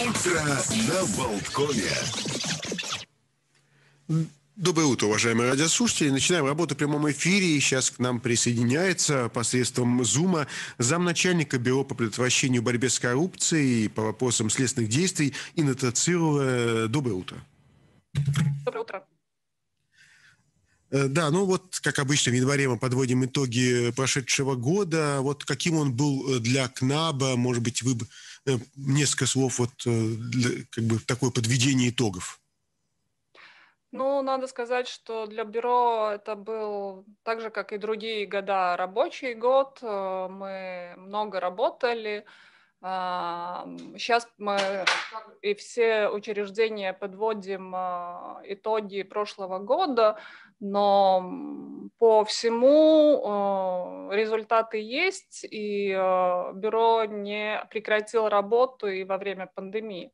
Утро на Болткоме. Доброе утро, уважаемые радиослушатели. Начинаем работу в прямом эфире. И сейчас к нам присоединяется посредством Зума замначальника Бюро по предотвращению борьбе с коррупцией по вопросам следственных действий Инна Тацирова. Доброе утро. Доброе утро. Э, да, ну вот, как обычно, в январе мы подводим итоги прошедшего года. Вот каким он был э, для КНАБа, может быть, вы Э, несколько слов вот э, для, как бы такое подведение итогов. Ну, надо сказать, что для бюро это был так же, как и другие года, рабочий год. Э, мы много работали, Сейчас а, мы, и все учреждения, подводим а, итоги прошлого года, но по всему а, результаты есть, и бюро не прекратило работу и во время пандемии.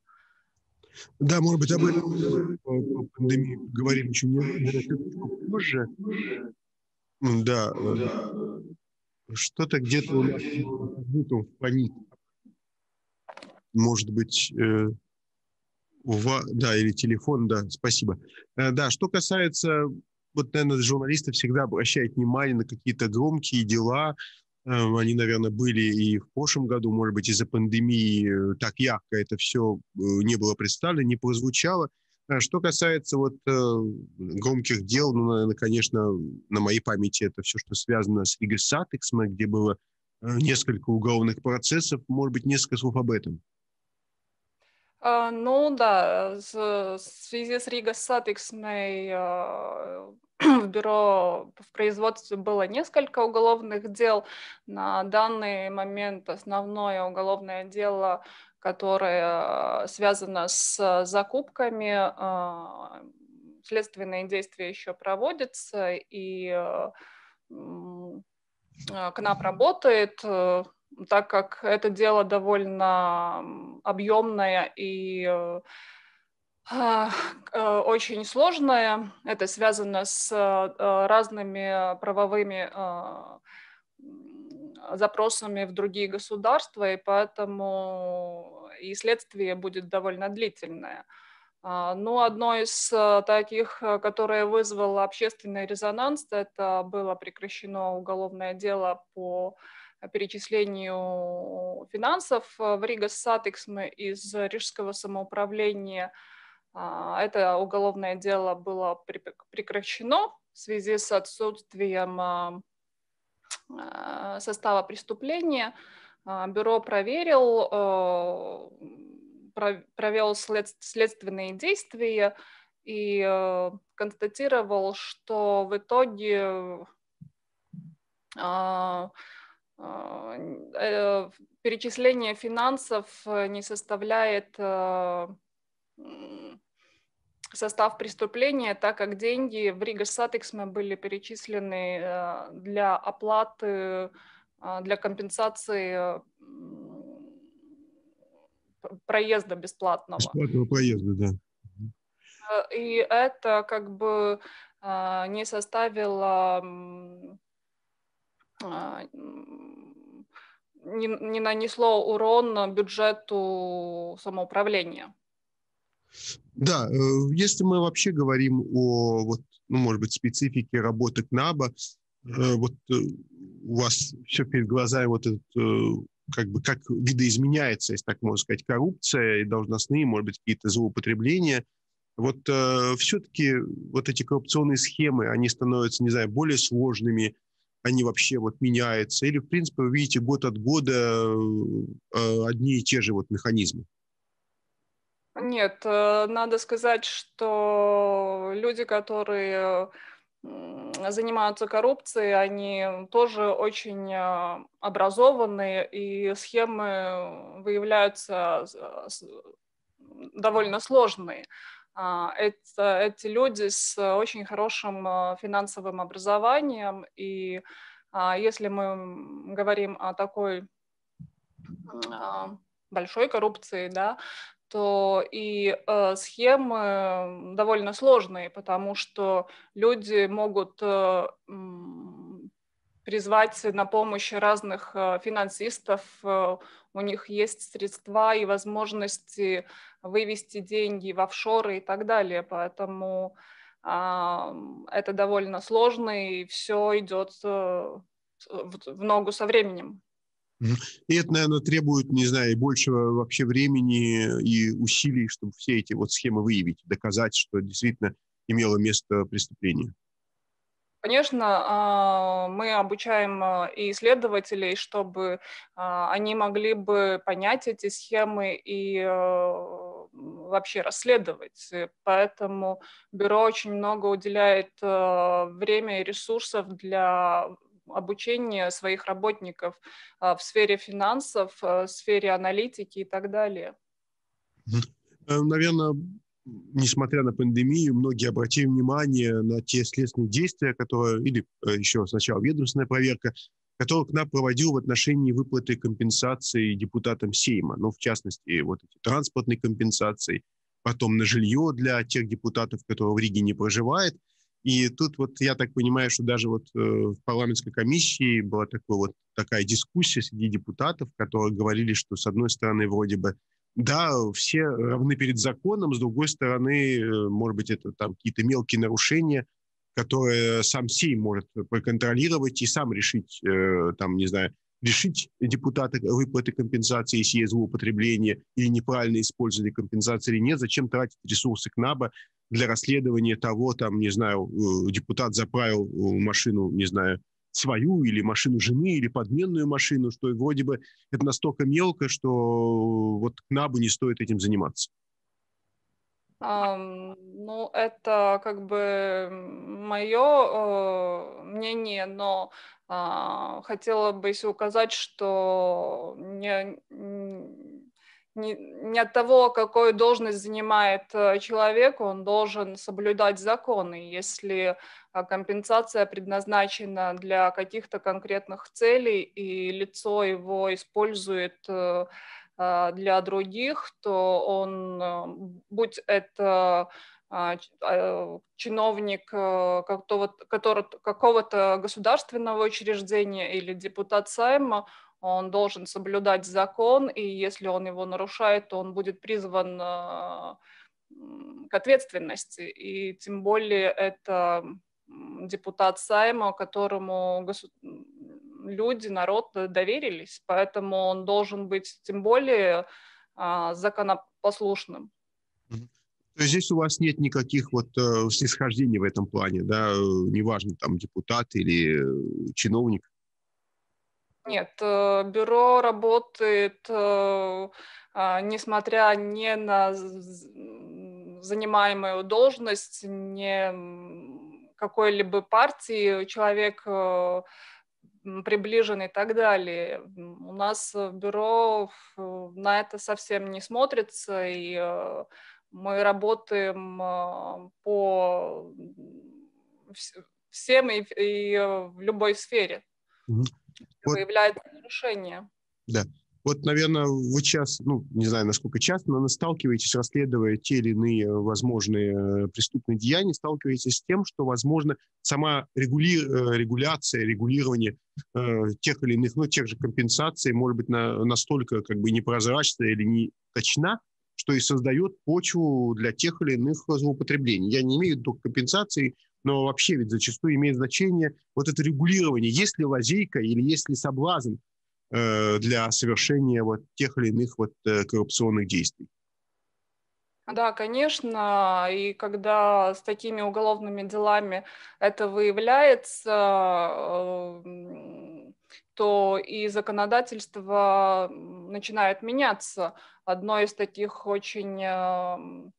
Да, может быть, об этом по пандемии говорим чуть позже. Да, что-то где-то у нас в панике может быть, э, в, да, или телефон, да, спасибо. Э, да, что касается, вот, наверное, журналисты всегда обращают внимание на какие-то громкие дела, э, они, наверное, были и в прошлом году, может быть, из-за пандемии э, так ярко это все э, не было представлено, не прозвучало. Что касается вот громких дел, ну, наверное, конечно, на моей памяти это все, что связано с Игорь где было несколько уголовных процессов. Может быть, несколько слов об этом. А, ну да, в связи с Ригой сатиксмей а, в бюро в производстве было несколько уголовных дел. На данный момент основное уголовное дело, которое а, связано с закупками, следственные действия еще проводятся, и КНАП работает, так как это дело довольно объемное и э, а, э, очень сложное. Это связано с э, разными правовыми а, запросами в другие государства, и поэтому и следствие будет довольно длительное. А, ну, одно из таких, которое вызвало общественный резонанс, это было прекращено уголовное дело по перечислению финансов э, в Рига Сатикс мы из Рижского самоуправления. А, это уголовное дело было прекращено в связи с отсутствием а, а, состава преступления. Бюро проверил, провел следственные действия и э, констатировал, что в итоге а, э, перечисление финансов э, не составляет а, состав преступления, так как деньги в Рига Сатексме были перечислены а, для оплаты, для компенсации проезда бесплатного. Бесплатного проезда, да. Э, и это как бы не составило а, не, не нанесло урон бюджету самоуправления. Да, э, если мы вообще говорим о, вот, ну, может быть, специфике работы КНАБа, э, вот э, у вас все перед глазами вот этот как бы как видоизменяется, если так можно сказать, коррупция и должностные, может быть, какие-то злоупотребления. Вот э, все-таки вот эти коррупционные схемы, они становятся, не знаю, более сложными, они вообще вот меняются, или, в принципе, вы видите год от года э, одни и те же вот механизмы? Нет, э, надо сказать, что люди, которые занимаются коррупцией, они тоже очень э, образованные, и схемы выявляются довольно сложные. А, это, эти люди с э, очень хорошим э, финансовым образованием, и а, если мы говорим о такой а, большой коррупции, да, то и э, схемы довольно сложные, потому что люди могут э, призвать на помощь разных э, финансистов. Э, у них есть средства и возможности вывести деньги в офшоры и так далее. Поэтому это довольно сложно, и все идет э, в ногу со временем. И это, наверное, требует, не знаю, большего вообще времени и усилий, чтобы все эти вот схемы выявить, доказать, что действительно имело место преступление. Конечно, а, мы обучаем а, и исследователей, чтобы а, они могли бы понять эти схемы и вообще расследовать. Поэтому бюро очень много уделяет время и ресурсов для обучения своих работников в сфере финансов, в сфере аналитики и так далее. Э, Наверное, несмотря на пандемию, многие обратили внимание на те следственные действия, которые, или э, еще сначала ведомственная проверка, которую КНАП проводил в отношении выплаты компенсации депутатам Сейма, ну, в частности, вот эти транспортные компенсации, потом на жилье для тех депутатов, которые в Риге не проживает. И тут вот я так понимаю, что даже вот э, в парламентской комиссии была такой вот такая дискуссия среди депутатов, которые говорили, что с одной стороны вроде бы да, все равны перед законом, с другой стороны, э, может быть, это там какие-то мелкие нарушения, которые сам Сейм может проконтролировать и сам решить, э, там, не знаю, решить депутаты выплаты компенсации, если есть злоупотребление или неправильно использовали компенсации или нет, зачем тратить ресурсы КНАБа для расследования того, там, не знаю, э, депутат заправил машину, не знаю, свою или машину жены, или подменную машину, что вроде бы это настолько мелко, что вот КНАБу не стоит этим заниматься. Um, ну, это как бы мое uh, э, мнение, но uh, хотела бы еще указать, что не, не, не от того, какую должность занимает э, человек, он должен соблюдать законы. Если а, компенсация предназначена для каких-то конкретных целей, и лицо его использует э, а, для других, то он, э, будь это а, чиновник какого-то государственного учреждения или депутат Сайма, он должен соблюдать закон, и если он его нарушает, то он будет призван а, к ответственности. И тем более это депутат Сайма, которому госу... люди, народ э, доверились, поэтому он должен быть тем более а, законопослушным. То есть здесь у вас нет никаких вот э, снисхождений в этом плане, да, э, неважно, там, депутат или э, чиновник. Нет, э, бюро работает, э, а, несмотря не на занимаемую должность, не какой-либо партии, человек э, приближен и так далее. У нас бюро на это совсем не смотрится, и мы работаем по всем и, и в любой сфере вот, выявляется нарушение. Да. Вот, наверное, вы сейчас, ну, не знаю, насколько часто, но сталкиваетесь, расследуя те или иные возможные э, преступные деяния, сталкиваетесь с тем, что, возможно, сама регули... Э, регуляция, регулирование э, тех или иных, ну, тех же компенсаций, может быть, на... настолько как бы непрозрачна или не точна, что и создает почву для тех или иных злоупотреблений. Я не имею в виду компенсации но вообще ведь зачастую имеет значение вот это регулирование, есть ли лазейка или есть ли соблазн э, для совершения вот тех или иных вот э, коррупционных действий. Да, конечно, и когда с такими уголовными делами это выявляется, эм, то и законодательство начинает меняться. Одно из таких очень эм,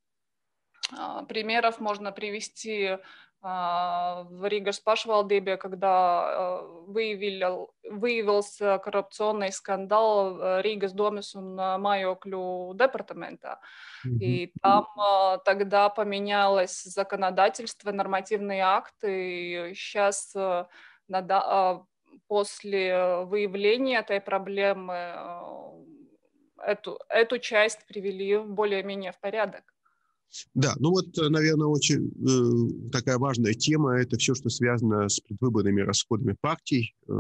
э, примеров можно привести а, в Ригаш пашвалдыбе, когда э, выявился коррупционный скандал э, Ригас домис un майоклю департамента. Mm-hmm. И там э, тогда поменялось законодательство, нормативные акты, и сейчас надо, после выявления этой проблемы эту, эту часть привели более-менее в порядок. Да, ну вот, э, наверное, очень э, такая важная тема – это все, что связано с предвыборными расходами партий. Э,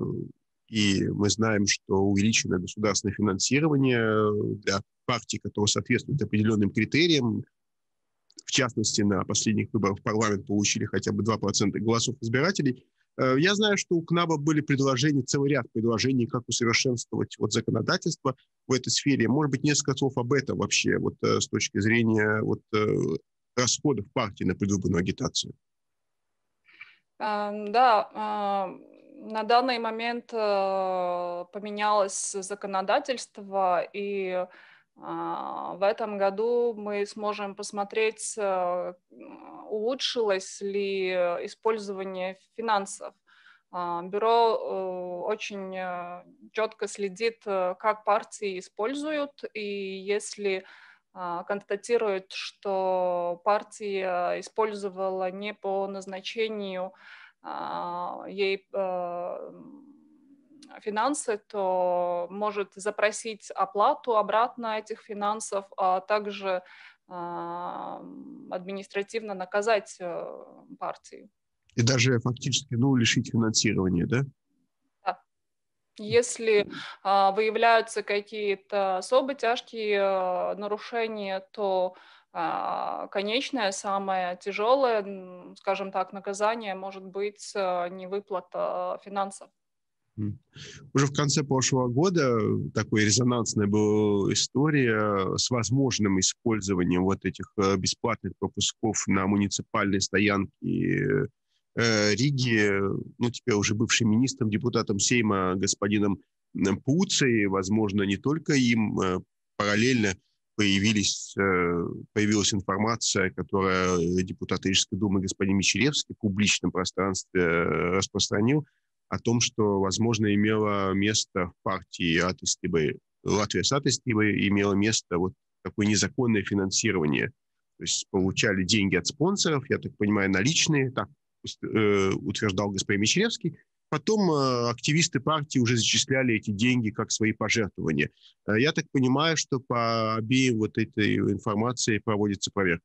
и мы знаем, что увеличено государственное финансирование для партий, которые соответствуют определенным критериям. В частности, на последних выборах в парламент получили хотя бы 2% голосов избирателей – Э, я знаю, что у КНАБа были предложения, целый ряд предложений, как усовершенствовать вот законодательство в этой сфере. Может быть, несколько слов об этом вообще, вот э, с точки зрения вот, э, расходов партии на предвыборную агитацию. Да, на данный момент поменялось законодательство, и а, в этом году мы сможем посмотреть, э, улучшилось ли э, использование финансов. А, бюро э, очень четко следит, как партии используют, и если а, констатирует, что партия использовала не по назначению ей финансы, то может запросить оплату обратно этих финансов, а также а, административно наказать э, партии. И даже фактически ну, лишить финансирования, да? Если э, выявляются какие-то особо тяжкие э, нарушения, то э, конечное, самое тяжелое, скажем так, наказание может быть э, невыплата финансов. Уже в конце прошлого года э, такой резонансная была история с возможным использованием вот этих э, бесплатных пропусков на муниципальной стоянке э, Риги, ну, теперь уже бывшим министром, депутатом Сейма господином Пуцей, возможно, не только им, параллельно появились, появилась информация, которая депутат Рижской думы господин Мичеревский в публичном пространстве распространил, о том, что, возможно, имело место в партии от Латвия с АТСТБ имела место вот такое незаконное финансирование. То есть получали деньги от спонсоров, я так понимаю, наличные, так э, утверждал господин Мичеревский Потом э, активисты партии уже зачисляли эти деньги как свои пожертвования. Э, я так понимаю, что по обеим вот этой информации проводится проверка.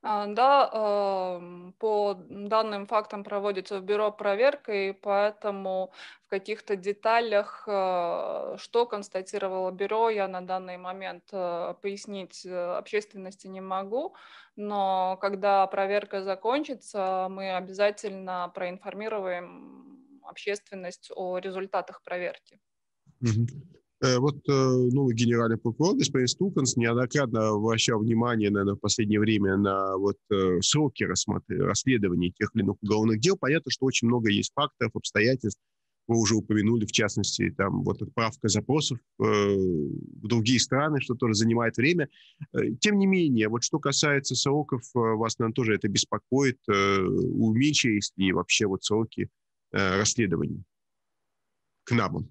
А, да, по данным фактам проводится в бюро проверка, и поэтому в каких-то деталях, а, что констатировало бюро, я на данный момент а, пояснить э, общественности не могу, но когда проверка закончится, мы обязательно проинформируем общественность о результатах проверки. Mm-hmm. Э, вот э, новый ну, генеральный прокурор господин Стуканс неоднократно обращал внимание, наверное, в последнее время на вот э, сроки расследования тех или иных уголовных дел. Понятно, что очень много есть факторов, обстоятельств. Вы уже упомянули, в частности, там вот отправка запросов в другие страны, что тоже занимает время. Тем не менее, вот что касается сроков, вас, наверное, тоже это беспокоит. Уменьшились ли вообще вот сроки расследований к нам?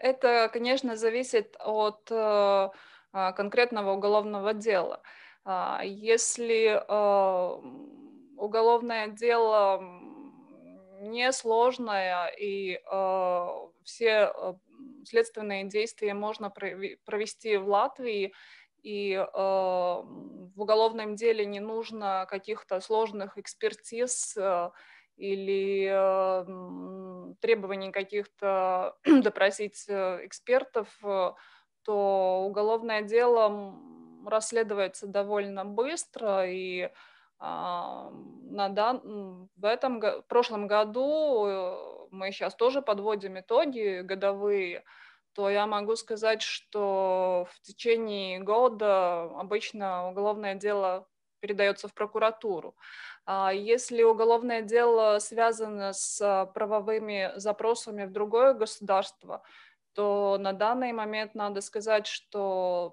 это, конечно, зависит от э, а, конкретного уголовного дела. А, если а, уголовное дело несложное и все следственные действия можно провести в Латвии, и э, в уголовном деле не нужно каких-то сложных экспертиз, э, или э, требований каких-то допросить э, экспертов, э, то уголовное дело расследуется довольно быстро, и а, на дан... в этом в прошлом году мы сейчас тоже подводим итоги годовые, то я могу сказать, что в течение года обычно уголовное дело передается в прокуратуру. А если уголовное дело связано с а, правовыми запросами в другое государство, то на данный момент надо сказать, что,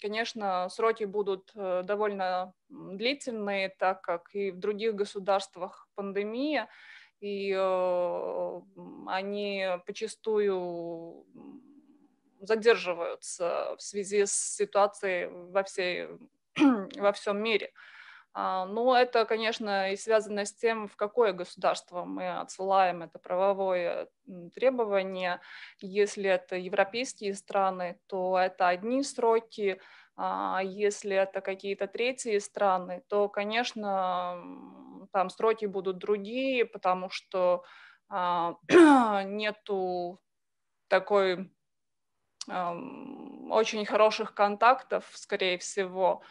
конечно, сроки будут э, довольно длительные, так как и в других государствах пандемия, и э, они почастую задерживаются в связи с ситуацией во всей во всем мире. А, но это, конечно, и связано с тем, в какое государство мы отсылаем это правовое требование. Если это европейские страны, то это одни сроки. А если это какие-то третьи страны, то, конечно, там сроки будут другие, потому что а, нету такой очень хороших контактов, скорее всего,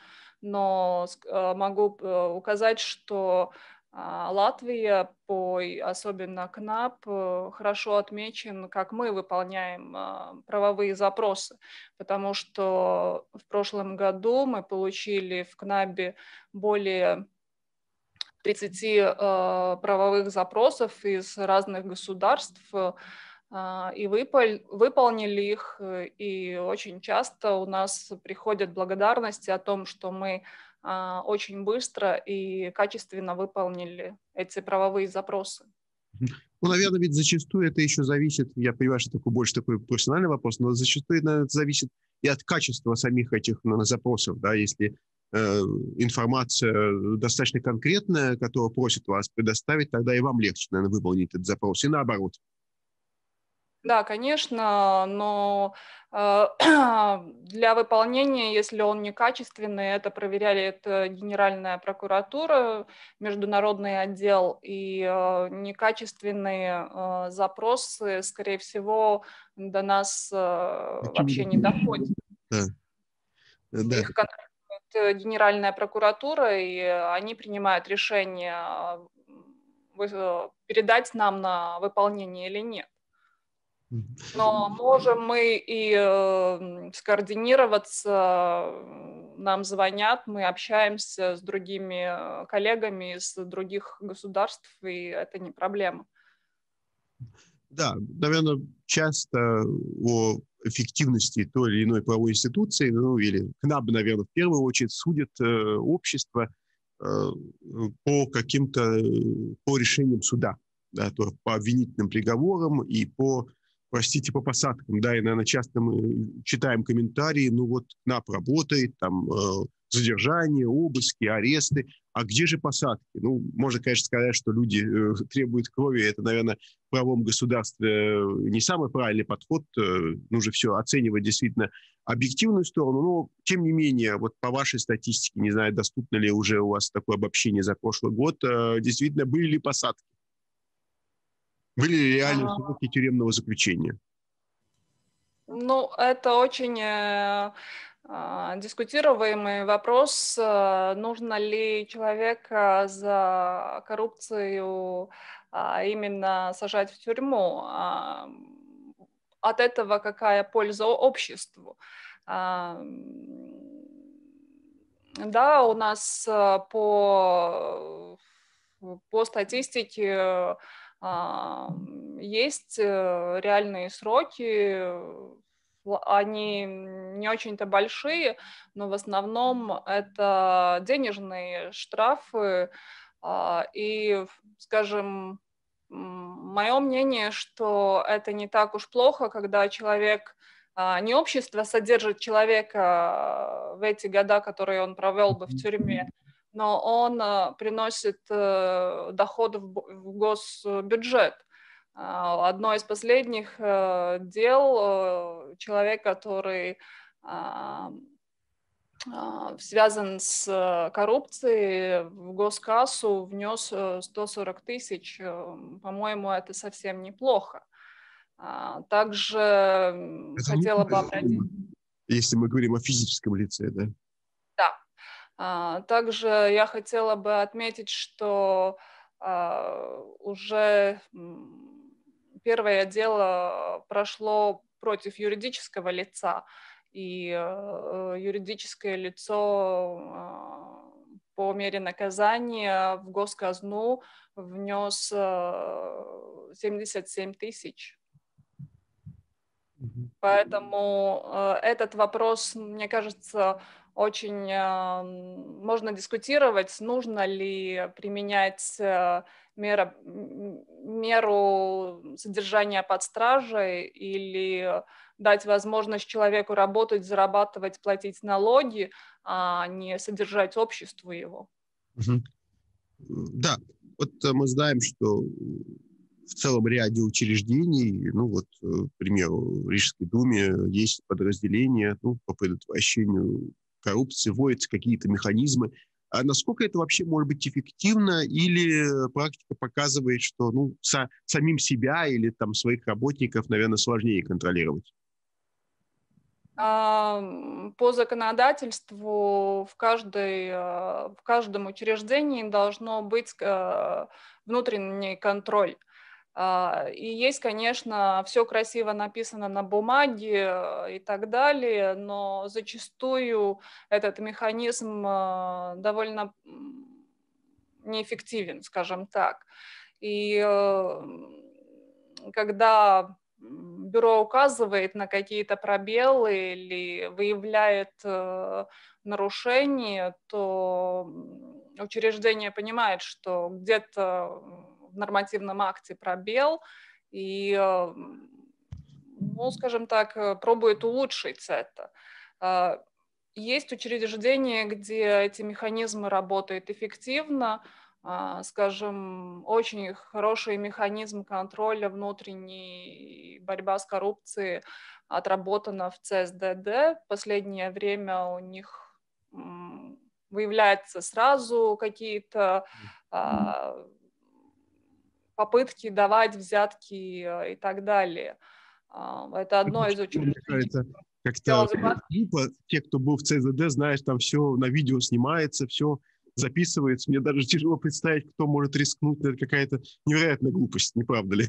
но э, могу э, указать, что а, Латвия, по, особенно КНАП, э, хорошо отмечен, как мы выполняем а, правовые запросы, потому что в прошлом году мы получили в КНАБе более 30 правовых запросов из разных государств, а, и выпол- выполнили их. Э, и очень часто у нас приходят благодарности о том, что мы а, очень быстро и качественно выполнили эти правовые запросы. Ну, наверное, ведь зачастую это еще зависит, я понимаю, что такой больше такой профессиональный вопрос, но зачастую, наверное, это зависит и от качества самих этих наверное, запросов, да, если э, информация достаточно конкретная, которую просит вас предоставить, тогда и вам легче, наверное, выполнить этот запрос, и наоборот. Э, да, конечно, но э, для выполнения, если он некачественный, это проверяли это Генеральная прокуратура, международный отдел, и э, некачественные э, запросы, скорее всего, до нас вообще не доходят. Да. Да. Их контролирует Генеральная прокуратура, и они принимают решение передать нам на выполнение или нет. Но можем мы и э, скоординироваться, нам звонят, мы общаемся с другими э, коллегами из других государств, и это не проблема. Да, наверное, часто о эффективности той или иной правовой институции, ну или КНАБ, наверное, в первую очередь судит э, общество э, по каким-то, э, по решениям суда, да, то по обвинительным приговорам и по простите по посадкам, да, и, наверное, часто мы э, читаем комментарии, ну вот НАП работает, там э, задержания, обыски, аресты, а где же посадки? Ну, можно, конечно, сказать, что люди э, требуют крови, это, наверное, в правом государстве э, не самый правильный подход, э, нужно все оценивать действительно объективную сторону, но, тем не менее, вот по вашей статистике, не знаю, доступно ли уже у вас такое обобщение за прошлый год, э, действительно, были ли посадки? Были ли реально а. сроки тюремного заключения? Ну, это очень э, а, дискутируемый вопрос, э, нужно ли человека за коррупцию а, именно сажать в тюрьму, от этого какая польза обществу. Да, у нас э, по, по статистике а, есть э, реальные сроки, они не очень-то большие, но в основном это денежные штрафы. А, и, скажем, мое мнение, что это не так уж плохо, когда человек, а, не общество содержит человека в эти года, которые он провел бы в тюрьме, но он э, приносит э, доходы в госбюджет. Э, одно из последних дел человек, который эм, связан с коррупцией, в госкассу внес 140 тысяч. По-моему, это совсем неплохо. Также это хотела бы обратить... Если мы говорим о физическом лице, да? А, также я хотела бы отметить, что а, уже первое дело прошло против юридического лица, и э, юридическое лицо а, по мере наказания в госказну внес 77 э, тысяч. Поэтому э, этот вопрос, мне кажется, очень можно дискутировать, нужно ли применять э, мера, меру содержания под стражей или дать возможность человеку работать, зарабатывать, платить налоги, а не содержать обществу его. Да, вот мы знаем, что в целом ряде учреждений, ну вот, э, к примеру, в Рижской думе есть подразделения ну, по предотвращению коррупции, вводятся какие-то механизмы. А насколько это вообще может быть эффективно, или практика показывает, что ну, са, самим себя или там своих работников, наверное, сложнее контролировать? А, по законодательству в, каждой, а, в каждом учреждении должно быть а, внутренний контроль. А, и есть, конечно, все красиво написано на бумаге э, и так далее, но зачастую этот механизм э, довольно неэффективен, скажем так. И э, когда бюро указывает на какие-то пробелы или выявляет нарушения, то учреждение понимает, что где-то в нормативном акте пробел и, э, ну, скажем так, э, пробует улучшить это. Э, есть учреждения, где эти механизмы работают эффективно, скажем, очень хороший механизм контроля внутренней борьба с коррупцией отработана в ЦСДД. последнее время у них выявляются сразу какие-то попытки давать взятки э, и так далее. А, это одно из очень... как-то клипа, те, кто был в ЦЗД, знаешь, там все на видео снимается, все записывается. Мне даже тяжело представить, кто может рискнуть. Это какая-то невероятная глупость, не правда ли?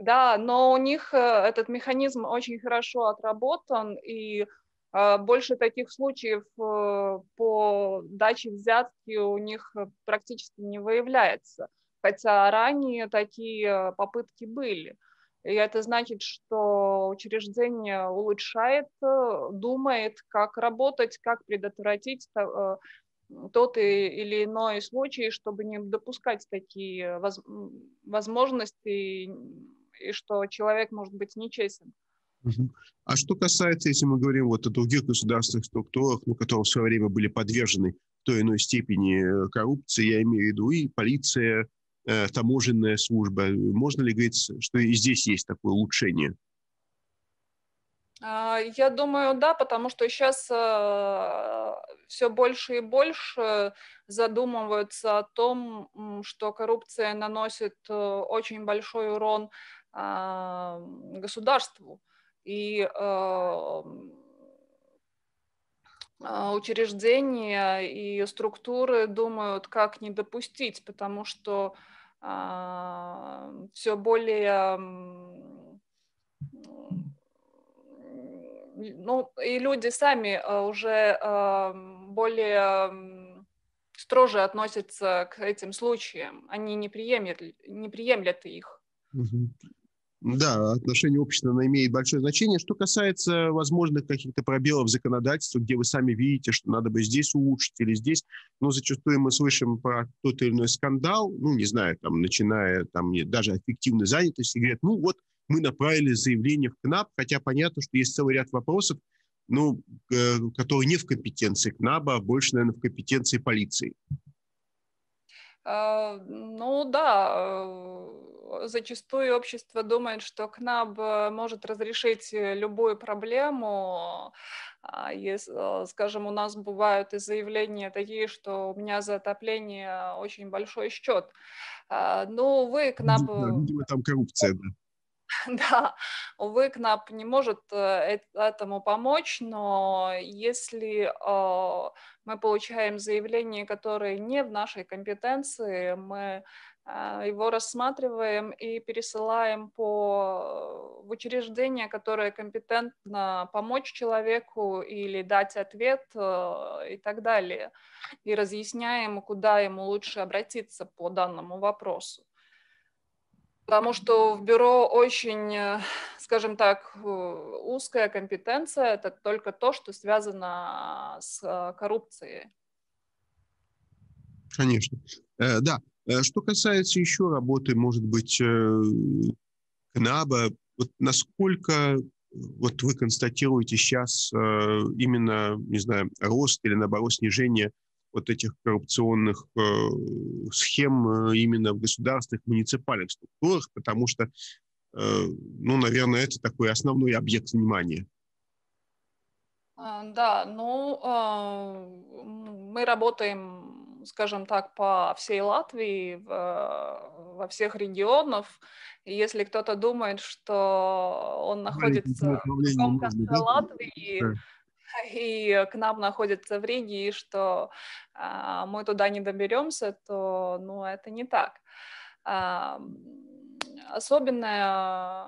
Да, но у них э, этот механизм очень хорошо отработан, и э, больше таких случаев по даче взятки у них практически не выявляется хотя ранее такие попытки были. И это значит, что учреждение улучшает, э, думает, как работать, как предотвратить э, тот или иной случай, чтобы не допускать такие возможности, и что человек может быть нечестен. А что касается, если мы говорим вот о других государственных структурах, ну, которые в свое время были подвержены той или иной степени э, коррупции, я имею в виду и полиция, Э, таможенная служба. Можно ли говорить, что и здесь есть такое улучшение? А, я думаю, да, потому что сейчас э, все больше и больше задумываются о том, что коррупция наносит э, очень большой урон а, государству. И а, учреждения и структуры думают, как не допустить, потому что а, все более ну, и люди сами а, уже а, более строже относятся к этим случаям, они не приемлят, не приемлят их. Да, отношение общества оно имеет большое значение. Что касается возможных каких-то пробелов в законодательстве, где вы сами видите, что надо бы здесь улучшить или здесь, но зачастую мы слышим про тот или иной скандал, ну, не знаю, там, начиная там, даже от фиктивной занятости, говорят, ну, вот мы направили заявление в КНАП, хотя понятно, что есть целый ряд вопросов, ну, э, которые не в компетенции КНАБа, а больше, наверное, в компетенции полиции. А, ну да, э, зачастую общество думает, что КНАБ э, может разрешить э, любую проблему. А, скажем, у нас бывают и заявления такие, что у меня за отопление очень большой счет. А, ну, вы КНАБ... Видимо, там коррупция, да. Да, увы, КНАП не может э, этому помочь, но если э, мы получаем заявление, которое не в нашей компетенции, мы э, его рассматриваем и пересылаем по, в учреждение, которое компетентно помочь человеку или дать ответ и так далее. И разъясняем, куда ему лучше обратиться по данному вопросу потому что в бюро очень, э, скажем так, э, узкая компетенция, это только то, что связано с э, коррупцией. Конечно. Да. Что касается еще работы, может быть, КНАБа, вот насколько вот вы констатируете сейчас именно, не знаю, рост или, наоборот, снижение вот этих коррупционных э, схем э, именно в государственных муниципальных структурах, потому что, э, ну, наверное, это такой основной объект внимания. А, да, ну, э, мы работаем, скажем так, по всей Латвии, в, во всех регионах. если кто-то думает, что он находится в каком конце Латвии, да и к нам находятся в Риге, и что а, мы туда не доберемся, то ну, это не так. А, особенное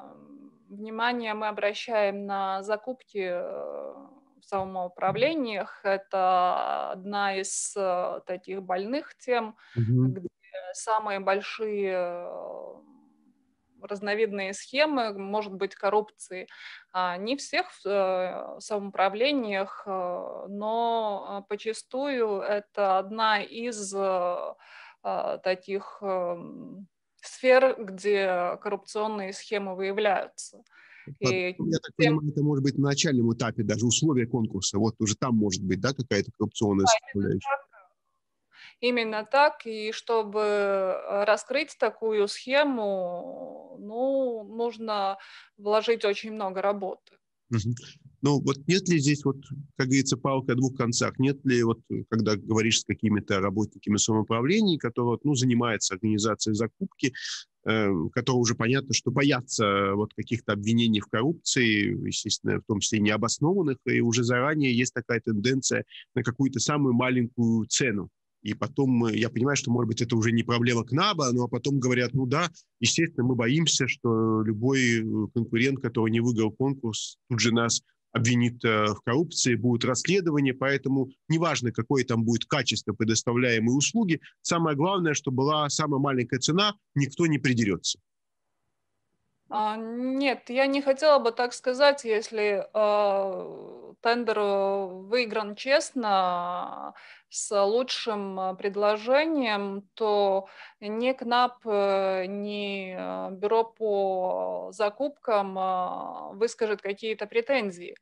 внимание мы обращаем на закупки э, в самоуправлениях. Это одна из э, таких больных тем, mm-hmm. где самые большие э, разновидные схемы, может быть, коррупции. А, не всех в э, самоуправлениях, э, но э, почастую это одна из таких эм, сфер, где коррупционные схемы выявляются. И... Я так понимаю, это может быть на начальном этапе даже условия конкурса. Вот уже там может быть, да, какая-то коррупционная да, составляющая именно так, и чтобы э, раскрыть такую схему, ну, нужно вложить очень много работы. Ну, вот нет ли здесь, вот, как говорится, палка о двух концах? Нет ли, вот, когда говоришь с какими-то работниками самоуправления, которые, ну, занимаются организацией закупки, э, которые уже понятно, что боятся э, вот каких-то обвинений в коррупции, естественно, в том числе необоснованных, и уже заранее есть такая тенденция на какую-то самую маленькую цену и потом э, я понимаю, что, может быть, это уже не проблема КНАБа, но ну, а потом говорят, ну да, естественно, мы боимся, что любой э, конкурент, который не выиграл конкурс, тут же нас обвинит э, в коррупции, будут расследования, поэтому неважно, какое там будет качество предоставляемой услуги, самое главное, что была самая маленькая цена, никто не придерется. А, нет, я не хотела бы так сказать, если а, э, тендер выигран честно с лучшим предложением, то ни КНАП, э, ни э, Бюро по закупкам а, выскажет какие-то претензии.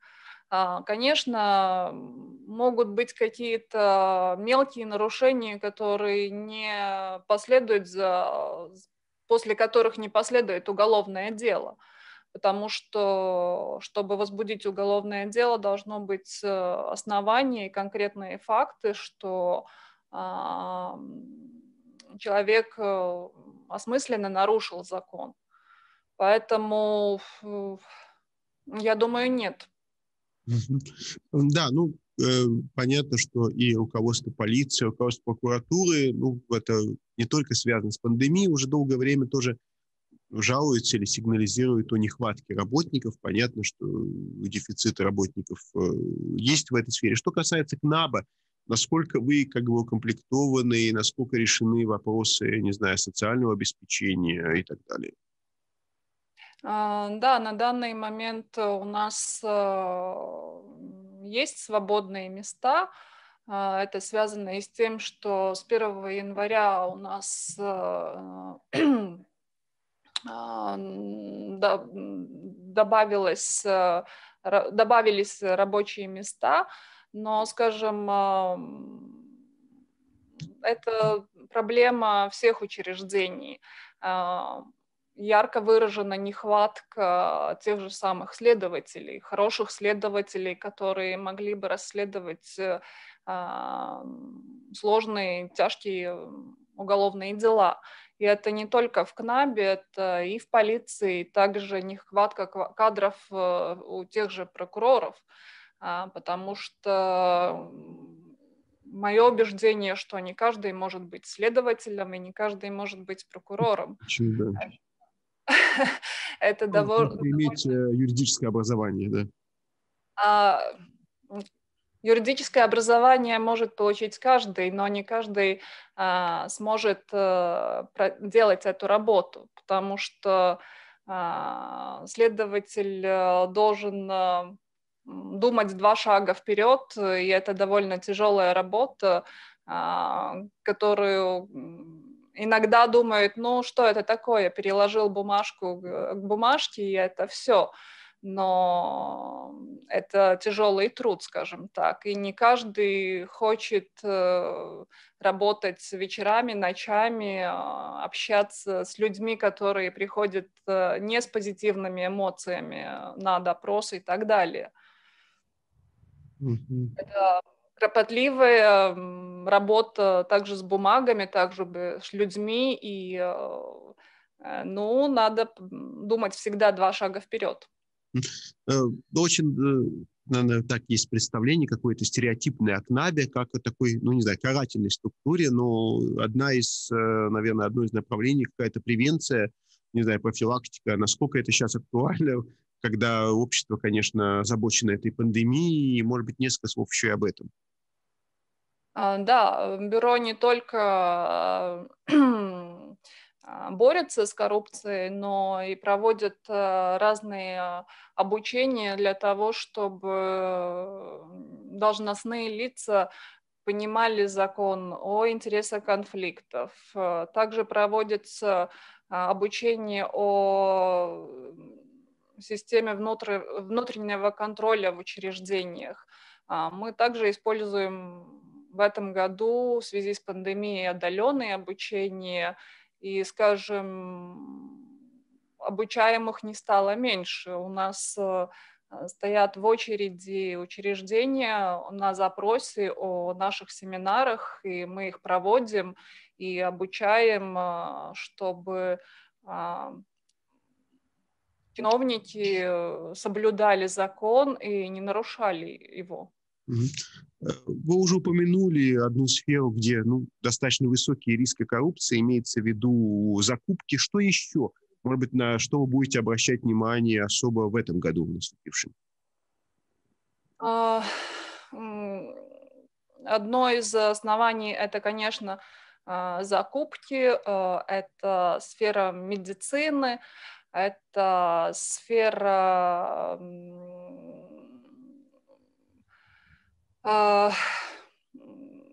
Конечно, могут быть какие-то мелкие нарушения, которые не последуют за после которых не последует уголовное дело. Потому что, чтобы возбудить уголовное дело, должно быть э, основание и конкретные факты, что а, человек э, осмысленно нарушил закон. Поэтому я думаю, нет. Да, ну, э, понятно, что и руководство полиции, руководство прокуратуры, ну, это не только связано с пандемией, уже долгое время тоже жалуются или сигнализируют о нехватке работников. Понятно, что дефициты работников э, есть в этой сфере. Что касается КНАБа, насколько вы как бы укомплектованы, насколько решены вопросы, не знаю, социального обеспечения и так далее? А, да, на данный момент у нас э, есть свободные места, а, это связано и с тем, что с 1 января у нас а, а, добавилось, добавились рабочие места, но, скажем, это проблема всех учреждений. Ярко выражена нехватка тех же самых следователей, хороших следователей, которые могли бы расследовать э, а, сложные, тяжкие уголовные дела. И это не только в КНАБе, это и в полиции, и также нехватка кадров э, у тех же прокуроров, а, потому что мое убеждение, что не каждый может быть следователем и не каждый может быть прокурором. Чудо. Это ну, довольно... Иметь э, юридическое образование, да? А, Юридическое образование может получить каждый, но не каждый а, сможет а, делать эту работу, потому что а, следователь э, должен а, думать два шага вперед, и это довольно тяжелая работа, а, которую иногда думают, ну что это такое, переложил бумажку к бумажке, и это все. А, но это тяжелый труд, скажем так, и не каждый хочет э, работать вечерами, ночами, а, общаться с людьми, которые приходят э, не с позитивными эмоциями на допросы и так далее. Mm-hmm. Это кропотливая работа также с бумагами, также с людьми, и э, ну, надо думать всегда два шага вперед. Э, очень э, наверное, так есть представление какое-то стереотипное о КНАБе, как о такой, ну, не знаю, карательной структуре, но одна из, э, наверное, одно из направлений, какая-то превенция, не знаю, профилактика, насколько это сейчас актуально, когда общество, конечно, озабочено этой пандемией, и, может быть, несколько слов еще и об этом. А, да, бюро не только а, борются с коррупцией, но и проводят а, разные а, обучения для того, чтобы должностные лица понимали закон о интересах конфликтов. Также проводится обучение о системе внутреннего контроля в учреждениях. Мы также используем в этом году в связи с пандемией отдаленные обучение – и, скажем, обучаемых не стало меньше. У нас э, стоят в очереди учреждения на запросе о наших семинарах, и мы их проводим и обучаем, э, чтобы а, чиновники э, соблюдали закон и не нарушали его. Э, вы уже упомянули одну сферу, где ну, достаточно высокие риски коррупции, имеется в виду закупки. Что еще? Может быть, на что вы будете обращать внимание особо в этом году в наступившем? А, одно из оснований – это, конечно, а, закупки, а, это сфера медицины, это сфера А,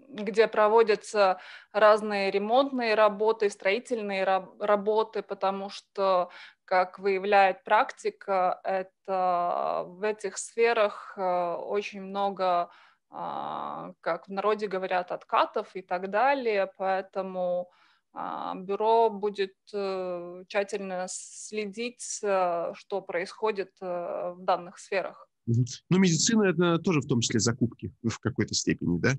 где проводятся разные ремонтные работы, строительные работы, потому что, как выявляет практика, это в этих сферах э, очень много, а, как в народе говорят, откатов и так далее, поэтому а, бюро будет э, тщательно следить, э, что происходит в данных сферах. Ну, медицина – это тоже в том числе закупки в какой-то степени, да?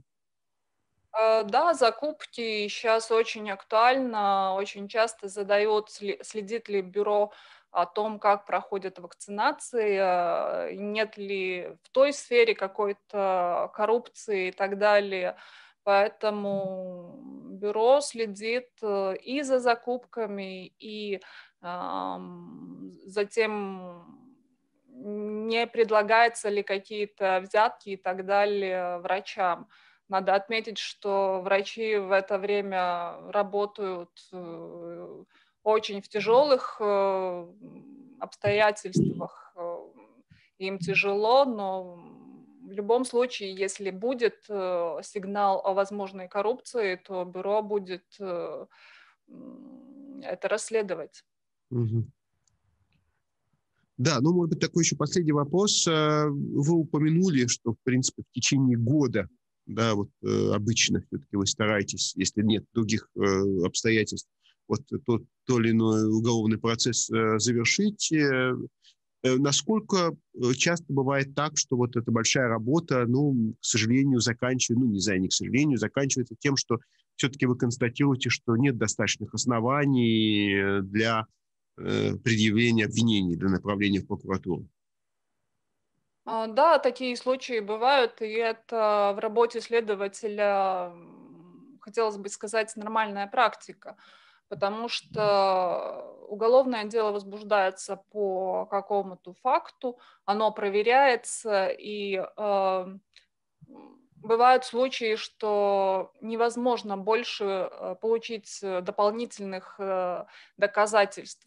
Э, да, закупки сейчас очень актуально. Очень часто задает, следит ли бюро о том, как проходят вакцинации, э, нет ли в той сфере какой-то коррупции и так далее. Поэтому бюро следит э, и за закупками, и э, эм, за тем, не предлагаются ли какие-то взятки и так далее врачам. Надо отметить, что врачи в это время работают э, очень в тяжелых э, обстоятельствах. Им тяжело, но в любом случае, если будет э, сигнал о возможной коррупции, то бюро будет это расследовать. Угу. Да, ну, может быть, такой еще последний вопрос. Э, вы упомянули, что, в принципе, в течение года, да, вот э, обычно все-таки вы стараетесь, если нет других э, обстоятельств, вот тот, то или иной уголовный процесс завершить. Насколько часто бывает так, что вот эта большая работа, ну, к сожалению, заканчивается, ну, не знаю, не к сожалению, заканчивается тем, что все-таки вы констатируете, что нет достаточных оснований для Э, предъявления обвинений для направления в прокуратуру. А, да, такие случаи бывают, и это в работе следователя, хотелось бы сказать, нормальная практика, потому что уголовное дело возбуждается по какому-то факту, оно проверяется, и э, бывают случаи, что невозможно больше э, получить э, дополнительных доказательств.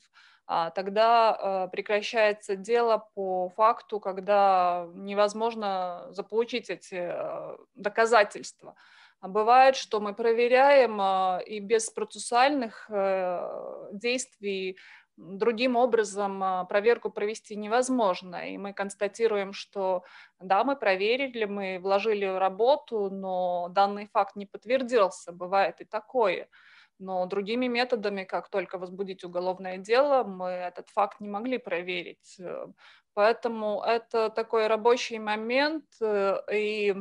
А, тогда э, прекращается дело по факту, когда невозможно заполучить эти э, доказательства. А бывает, что мы проверяем а, и без процессуальных э, действий другим образом проверку провести невозможно. И мы констатируем, что да, мы проверили, мы вложили работу, но данный факт не подтвердился. Бывает и такое. Но другими методами, как только возбудить уголовное дело, мы этот факт не могли проверить. Э, поэтому это такой рабочий момент, э, и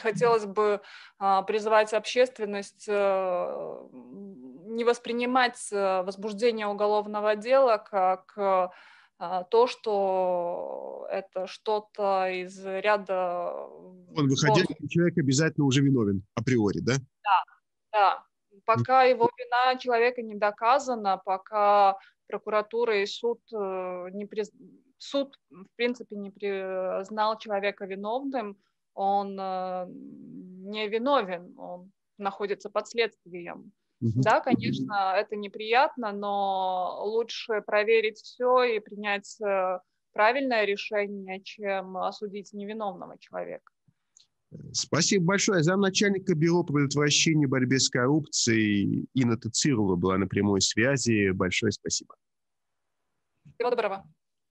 хотелось бы а, призвать общественность э, не воспринимать возбуждение уголовного дела как а, то, что это что-то из ряда... Он выходящий человек обязательно уже виновен априори, да? Да, да пока его вина человека не доказана, пока прокуратура и суд э, не приз... суд в принципе не признал человека виновным, он э, не виновен, он находится под следствием. Угу. Да, конечно, это неприятно, но лучше проверить все и принять э, правильное решение, чем осудить невиновного человека. Спасибо большое. Замначальника Бюро по предотвращению борьбе с коррупцией Инна Цирова была на прямой связи. Большое спасибо. Всего доброго.